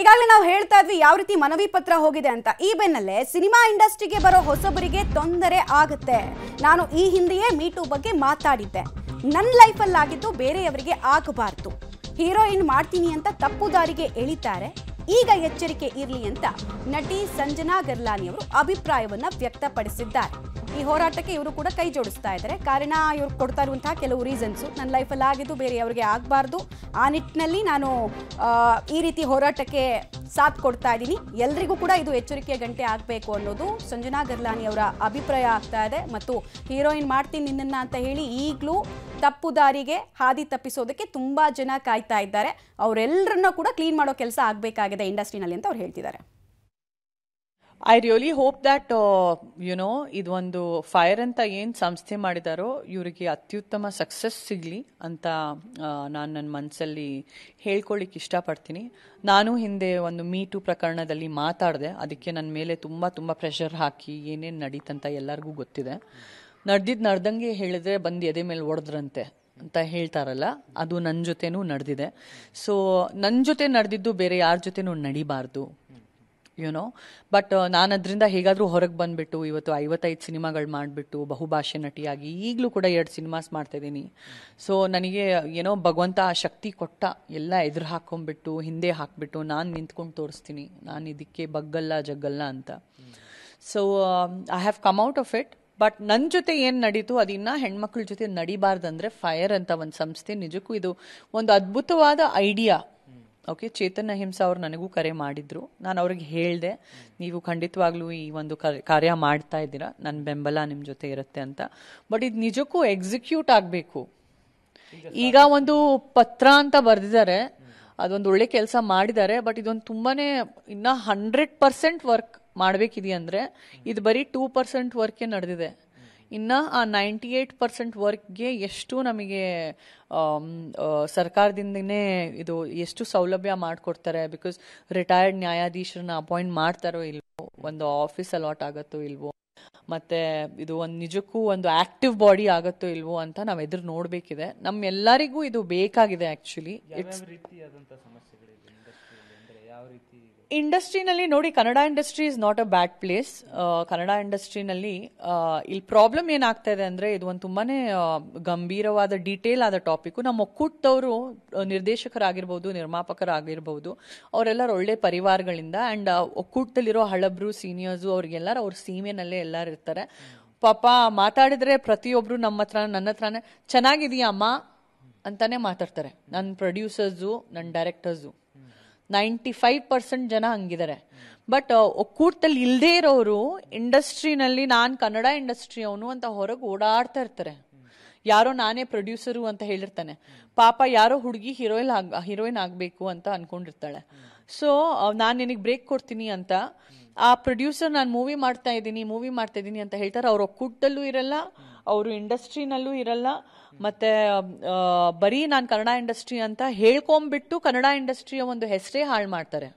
ಈಗಾಗಲೇ ನಾವು ಹೇಳ್ತಾ ಇದ್ವಿ ಯಾವ ರೀತಿ ಮನವಿ ಪತ್ರ ಹೋಗಿದೆ ಅಂತ ಈ ಬೆನ್ನಲ್ಲೇ ಸಿನಿಮಾ ಇಂಡಸ್ಟ್ರಿಗೆ ಬರೋ ಹೊಸಬರಿಗೆ ತೊಂದರೆ ಆಗುತ್ತೆ ನಾನು ಈ ಹಿಂದೆಯೇ ಮೀಟು ಬಗ್ಗೆ ಮಾತಾಡಿದ್ದೆ ನನ್ನ ಲೈಫಲ್ಲಾಗಿದ್ದು ಬೇರೆಯವರಿಗೆ ಆಗಬಾರ್ದು ಹೀರೋಯಿನ್ ಮಾಡ್ತೀನಿ ಅಂತ ತಪ್ಪು ದಾರಿಗೆ ಎಳಿತಾರೆ ಈಗ ಎಚ್ಚರಿಕೆ ಇರಲಿ ಅಂತ ನಟಿ ಸಂಜನಾ ಗರ್ಲಾನಿ ಅವರು ಅಭಿಪ್ರಾಯವನ್ನ ವ್ಯಕ್ತಪಡಿಸಿದ್ದಾರೆ ಈ ಹೋರಾಟಕ್ಕೆ ಇವರು ಕೂಡ ಕೈ ಜೋಡಿಸ್ತಾ ಇದ್ದಾರೆ ಕಾರಣ ಇವರು ಕೊಡ್ತಾ ಇರುವಂತಹ ಕೆಲವು ರೀಸನ್ಸು ನನ್ನ ಲೈಫಲ್ಲಿ ಆಗಿದ್ದು ಬೇರೆಯವರಿಗೆ ಆಗಬಾರ್ದು ಆ ನಿಟ್ಟಿನಲ್ಲಿ ನಾನು ಈ ರೀತಿ ಹೋರಾಟಕ್ಕೆ ಸಾಥ್ ಕೊಡ್ತಾ ಇದ್ದೀನಿ ಎಲ್ರಿಗೂ ಕೂಡ ಇದು ಎಚ್ಚರಿಕೆ ಗಂಟೆ ಆಗಬೇಕು ಅನ್ನೋದು ಸಂಜನಾ ಗರ್ಲಾನಿ ಅವರ ಅಭಿಪ್ರಾಯ ಆಗ್ತಾ ಇದೆ ಮತ್ತು ಹೀರೋಯಿನ್ ಮಾಡ್ತೀನಿ ನಿನ್ನನ್ನು ಅಂತ ಹೇಳಿ ಈಗಲೂ ತಪ್ಪು ದಾರಿಗೆ ಹಾದಿ ತಪ್ಪಿಸೋದಕ್ಕೆ ತುಂಬ ಜನ ಕಾಯ್ತಾ ಇದ್ದಾರೆ ಅವರೆಲ್ಲರನ್ನ ಕೂಡ ಕ್ಲೀನ್ ಮಾಡೋ ಕೆಲಸ ಆಗಬೇಕಾಗಿದೆ ಇಂಡಸ್ಟ್ರಿನಲ್ಲಿ ಅಂತ ಅವ್ರು ಹೇಳ್ತಿದ್ದಾರೆ I really hope that you know ಇದೊಂದು ಫೈರ್ ಅಂತ ಏನು ಸಂಸ್ಥೆ ಮಾಡಿದಾರೋ ಇವರಿಗೆ ಅತ್ಯುತ್ತಮ ಸಕ್ಸಸ್ ಸಿಗಲಿ ಅಂತ ನಾನು ನನ್ನ ಮನಸ್ಸಲ್ಲಿ ಹೇಳ್ಕೊಳ್ಳಿಕ್ಕೆ ಇಷ್ಟಪಡ್ತೀನಿ ನಾನು ಹಿಂದೆ ಒಂದು ಮೀಟು ಪ್ರಕರಣದಲ್ಲಿ ಮಾತಾಡಿದೆ ಅದಕ್ಕೆ ನನ್ನ ಮೇಲೆ ತುಂಬ ತುಂಬ ಪ್ರೆಷರ್ ಹಾಕಿ ಏನೇನು ನಡೀತಂತ ಎಲ್ಲರಿಗೂ ಗೊತ್ತಿದೆ ನಡೆದಿದ್ದು ನಡೆದಂಗೆ ಹೇಳಿದ್ರೆ ಬಂದು ಎದೆ ಮೇಲೆ ಒಡೆದ್ರಂತೆ ಅಂತ ಹೇಳ್ತಾರಲ್ಲ ಅದು ನನ್ನ ಜೊತೆನೂ ನಡೆದಿದೆ ಸೊ ನನ್ನ ಜೊತೆ ನಡೆದಿದ್ದು ಬೇರೆ ಯಾರ ಜೊತೆನೂ ನಡಿಬಾರ್ದು ಯುನೋ ಬಟ್ uh, ನಾನು ಅದರಿಂದ ಹೇಗಾದರೂ ಹೊರಗೆ ಬಂದುಬಿಟ್ಟು ಇವತ್ತು ಐವತ್ತೈದು ಸಿನಿಮಾಗಳು ಮಾಡಿಬಿಟ್ಟು ಬಹುಭಾಷೆ ನಟಿಯಾಗಿ ಈಗಲೂ ಕೂಡ ಎರಡು ಸಿನಿಮಾಸ್ ಮಾಡ್ತಾಯಿದ್ದೀನಿ ಸೊ ನನಗೆ ಏನೋ ಭಗವಂತ ಆ ಶಕ್ತಿ ಕೊಟ್ಟ ಎಲ್ಲ ಎದುರು ಹಾಕೊಂಡ್ಬಿಟ್ಟು ಹಿಂದೆ ಹಾಕ್ಬಿಟ್ಟು ನಾನು ನಿಂತ್ಕೊಂಡು ತೋರಿಸ್ತೀನಿ ನಾನು ಇದಕ್ಕೆ ಬಗ್ಗಲ್ಲ ಜಗ್ಗಲ್ಲ ಅಂತ so I have come out of it but ನನ್ನ ಜೊತೆ ಏನು ನಡೀತು ಅದು ಇನ್ನೂ ಹೆಣ್ಮಕ್ಳ ಜೊತೆ ನಡಿಬಾರ್ದಂದ್ರೆ ಫೈರ್ ಅಂತ ಒಂದು ಸಂಸ್ಥೆ ನಿಜಕ್ಕೂ ಇದು ಒಂದು ಅದ್ಭುತವಾದ ಐಡಿಯಾ ಓಕೆ ಚೇತನ್ ಅಹಿಂಸಾ ಅವರು ನನಗೂ ಕರೆ ಮಾಡಿದ್ರು ನಾನು ಅವ್ರಿಗೆ ಹೇಳಿದೆ ನೀವು ಖಂಡಿತವಾಗ್ಲೂ ಈ ಒಂದು ಕಾರ್ಯ ಮಾಡ್ತಾ ಇದ್ದೀರಾ ನನ್ನ ಬೆಂಬಲ ನಿಮ್ಮ ಜೊತೆ ಇರುತ್ತೆ ಅಂತ ಬಟ್ ಇದು ನಿಜಕ್ಕೂ ಎಕ್ಸಿಕ್ಯೂಟ್ ಆಗಬೇಕು ಈಗ ಒಂದು ಪತ್ರ ಅಂತ ಬರೆದಿದ್ದಾರೆ ಅದೊಂದು ಒಳ್ಳೆ ಕೆಲಸ ಮಾಡಿದ್ದಾರೆ ಬಟ್ ಇದೊಂದು ತುಂಬಾನೇ ಇನ್ನ ಹಂಡ್ರೆಡ್ ಪರ್ಸೆಂಟ್ ವರ್ಕ್ ಮಾಡಬೇಕಿದೆಯಂದ್ರೆ ಇದು ಬರೀ ಟೂ ಪರ್ಸೆಂಟ್ ವರ್ಕೇ ನಡೆದಿದೆ ಇನ್ನು ಆ ನೈಂಟಿ ಏಟ್ ಪರ್ಸೆಂಟ್ ವರ್ಕ್ಗೆ ಎಷ್ಟು ನಮಗೆ ಸರ್ಕಾರದಿಂದನೇ ಇದು ಎಷ್ಟು ಸೌಲಭ್ಯ ಮಾಡಿಕೊಡ್ತಾರೆ ಬಿಕಾಸ್ ರಿಟೈರ್ಡ್ ನ್ಯಾಯಾಧೀಶರನ್ನ ಅಪಾಯಿಂಟ್ ಮಾಡ್ತಾರೋ ಇಲ್ವೋ ಒಂದು ಆಫೀಸ್ ಅಲಾಟ್ ಆಗತ್ತೋ ಇಲ್ವೋ ಮತ್ತೆ ಇದು ಒಂದು ನಿಜಕ್ಕೂ ಒಂದು ಆಕ್ಟಿವ್ ಬಾಡಿ ಆಗತ್ತೋ ಇಲ್ವೋ ಅಂತ ನಾವು ಎದುರು ನೋಡಬೇಕಿದೆ ನಮ್ಮೆಲ್ಲರಿಗೂ ಇದು ಬೇಕಾಗಿದೆ ಆಕ್ಚುಲಿ ಇಟ್ಸ್ ಯಾವ ರೀತಿ ಇಂಡಸ್ಟ್ರಿನಲ್ಲಿ ನೋಡಿ Kannada industry is not a bad place Kannada ಇಂಡಸ್ಟ್ರಿನಲ್ಲಿ ಇಲ್ಲಿ ಪ್ರಾಬ್ಲಮ್ ಏನಾಗ್ತಾ ಇದೆ ಅಂದರೆ ಇದು ಒಂದು ತುಂಬಾ ಗಂಭೀರವಾದ ಡೀಟೇಲ್ ಆದ ಟಾಪಿಕ್ಕು ನಮ್ಮ ಒಕ್ಕೂಟದವರು ನಿರ್ದೇಶಕರಾಗಿರ್ಬೋದು ನಿರ್ಮಾಪಕರಾಗಿರ್ಬೋದು ಅವರೆಲ್ಲರೂ ಒಳ್ಳೆ ಪರಿವಾರಗಳಿಂದ ಆ್ಯಂಡ್ ಒಕ್ಕೂಟದಲ್ಲಿರೋ ಹಳಬ್ರು ಸೀನಿಯರ್ಸು ಅವ್ರಿಗೆಲ್ಲರೂ ಅವ್ರ ಸೀಮೆಯಲ್ಲೇ ಎಲ್ಲರೂ ಇರ್ತಾರೆ ಪಾಪ ಮಾತಾಡಿದ್ರೆ ಪ್ರತಿಯೊಬ್ಬರು ನಮ್ಮ ಹತ್ರ ನನ್ನ ಹತ್ರನೇ ಅಮ್ಮ ಅಂತಾನೆ ಮಾತಾಡ್ತಾರೆ ನನ್ನ ಪ್ರೊಡ್ಯೂಸರ್ಸು ನನ್ನ ಡೈರೆಕ್ಟರ್ಸು ನೈಂಟಿ ಫೈವ್ ಪರ್ಸೆಂಟ್ ಜನ ಹಂಗಿದ್ದಾರೆ ಬಟ್ ಒಕ್ಕೂಟದಲ್ಲಿ ಇಲ್ಲದೇ ಇರೋರು ಇಂಡಸ್ಟ್ರಿನಲ್ಲಿ ನಾನು ಕನ್ನಡ ಇಂಡಸ್ಟ್ರಿ ಅವನು ಅಂತ ಹೊರಗೆ ಓಡಾಡ್ತಾ ಇರ್ತಾರೆ ಯಾರೋ ನಾನೇ ಪ್ರೊಡ್ಯೂಸರು ಅಂತ ಹೇಳಿರ್ತಾನೆ ಪಾಪ ಯಾರೋ ಹುಡುಗಿ ಹೀರೋಯಿನ್ ಆಗ ಹೀರೋಯಿನ್ ಆಗಬೇಕು ಅಂತ ಅನ್ಕೊಂಡಿರ್ತಾಳೆ ಸೊ ನಾನು ನಿನಗೆ ಬ್ರೇಕ್ ಕೊಡ್ತೀನಿ ಅಂತ ಆ ಪ್ರೊಡ್ಯೂಸರ್ ನಾನು ಮೂವಿ ಮಾಡ್ತಾ ಇದ್ದೀನಿ ಮೂವಿ ಮಾಡ್ತಾ ಇದ್ದೀನಿ ಅಂತ ಹೇಳ್ತಾರೆ ಅವ್ರ ಒಕ್ಕೂಟದಲ್ಲೂ ಇರಲ್ಲ ಅವರು ಇಂಡಸ್ಟ್ರಿನಲ್ಲೂ ಇರಲ್ಲ ಮತ್ತೆ ಬರೀ ನಾನು ಕನ್ನಡ ಇಂಡಸ್ಟ್ರಿ ಅಂತ ಹೇಳ್ಕೊಂಬಿಟ್ಟು ಕನ್ನಡ ಇಂಡಸ್ಟ್ರಿಯ ಒಂದು ಹೆಸರೇ ಹಾಳು ಮಾಡ್ತಾರೆ